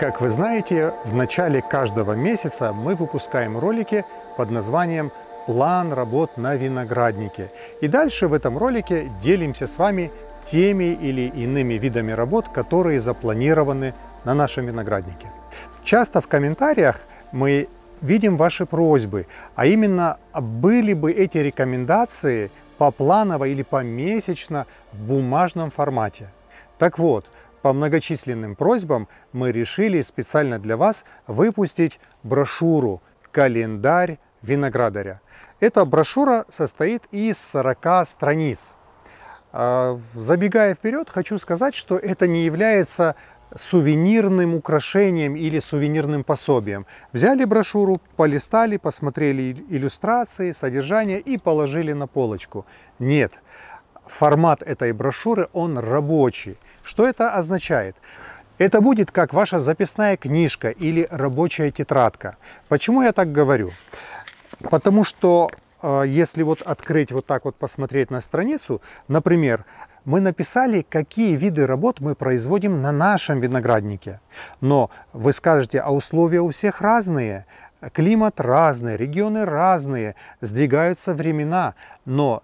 Как вы знаете, в начале каждого месяца мы выпускаем ролики под названием «План работ на винограднике». И дальше в этом ролике делимся с вами теми или иными видами работ, которые запланированы на нашем винограднике. Часто в комментариях мы видим ваши просьбы, а именно а были бы эти рекомендации по планово или помесячно в бумажном формате. Так вот, по многочисленным просьбам мы решили специально для вас выпустить брошюру «Календарь виноградаря». Эта брошюра состоит из 40 страниц. А, забегая вперед, хочу сказать, что это не является сувенирным украшением или сувенирным пособием. Взяли брошюру, полистали, посмотрели иллюстрации, содержание и положили на полочку. Нет, формат этой брошюры, он рабочий. Что это означает? Это будет как ваша записная книжка или рабочая тетрадка. Почему я так говорю? Потому что э, если вот открыть вот так вот, посмотреть на страницу, например, мы написали, какие виды работ мы производим на нашем винограднике. Но вы скажете, а условия у всех разные, климат разный, регионы разные, сдвигаются времена. Но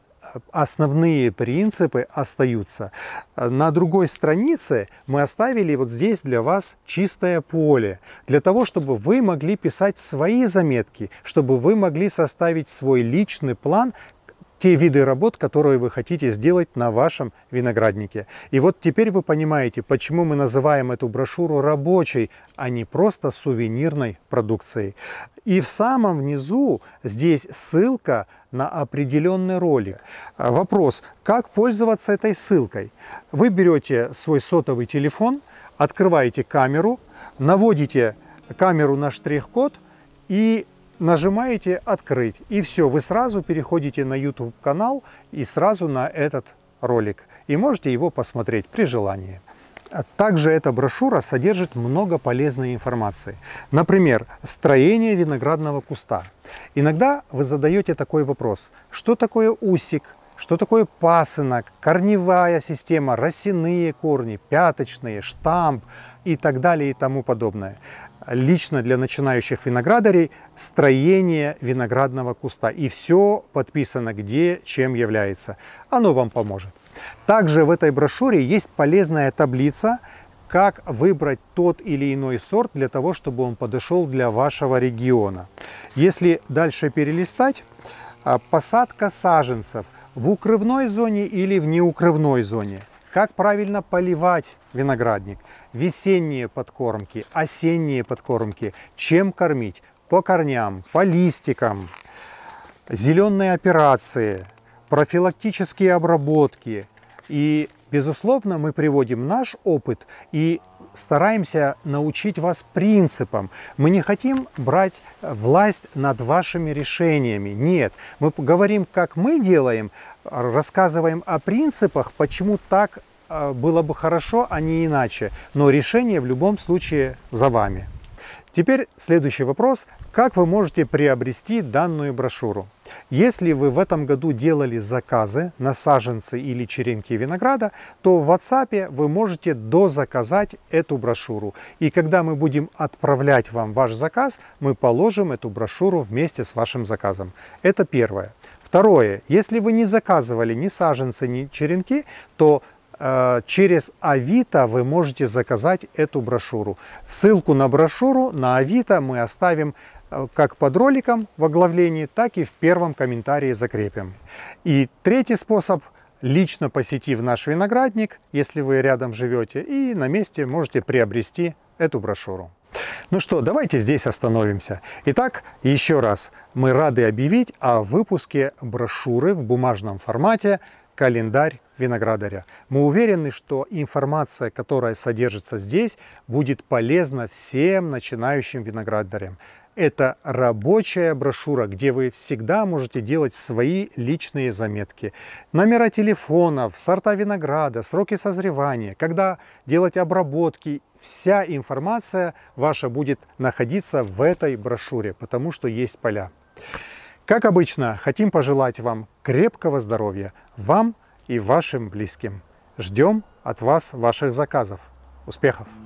основные принципы остаются. На другой странице мы оставили вот здесь для вас чистое поле, для того, чтобы вы могли писать свои заметки, чтобы вы могли составить свой личный план, те виды работ, которые вы хотите сделать на вашем винограднике. И вот теперь вы понимаете, почему мы называем эту брошюру рабочей, а не просто сувенирной продукцией. И в самом внизу здесь ссылка на определенный ролик. А, вопрос, как пользоваться этой ссылкой? Вы берете свой сотовый телефон, открываете камеру, наводите камеру на штрих-код и нажимаете «Открыть» и все, вы сразу переходите на YouTube-канал и сразу на этот ролик. И можете его посмотреть при желании. А также эта брошюра содержит много полезной информации. Например, строение виноградного куста. Иногда вы задаете такой вопрос, что такое усик, что такое пасынок, корневая система, росяные корни, пяточные, штамп и так далее и тому подобное лично для начинающих виноградарей строение виноградного куста. И все подписано, где, чем является. Оно вам поможет. Также в этой брошюре есть полезная таблица, как выбрать тот или иной сорт для того, чтобы он подошел для вашего региона. Если дальше перелистать, а, посадка саженцев в укрывной зоне или в неукрывной зоне – как правильно поливать виноградник, весенние подкормки, осенние подкормки, чем кормить, по корням, по листикам, зеленые операции, профилактические обработки и Безусловно, мы приводим наш опыт и стараемся научить вас принципам. Мы не хотим брать э, власть над вашими решениями. Нет, мы говорим, как мы делаем, рассказываем о принципах, почему так э, было бы хорошо, а не иначе. Но решение в любом случае за вами. Теперь следующий вопрос. Как вы можете приобрести данную брошюру? Если вы в этом году делали заказы на саженцы или черенки винограда, то в WhatsApp вы можете дозаказать эту брошюру. И когда мы будем отправлять вам ваш заказ, мы положим эту брошюру вместе с вашим заказом. Это первое. Второе. Если вы не заказывали ни саженцы, ни черенки, то Э, через Авито вы можете заказать эту брошюру. Ссылку на брошюру на Авито мы оставим э, как под роликом в оглавлении, так и в первом комментарии закрепим. И третий способ – лично посетив наш виноградник, если вы рядом живете, и на месте можете приобрести эту брошюру. Ну что, давайте здесь остановимся. Итак, еще раз, мы рады объявить о выпуске брошюры в бумажном формате «Календарь виноградаря. Мы уверены, что информация, которая содержится здесь, будет полезна всем начинающим виноградарям. Это рабочая брошюра, где вы всегда можете делать свои личные заметки. Номера телефонов, сорта винограда, сроки созревания, когда делать обработки. Вся информация ваша будет находиться в этой брошюре, потому что есть поля. Как обычно, хотим пожелать вам крепкого здоровья, вам и вашим близким. Ждем от вас ваших заказов. Успехов!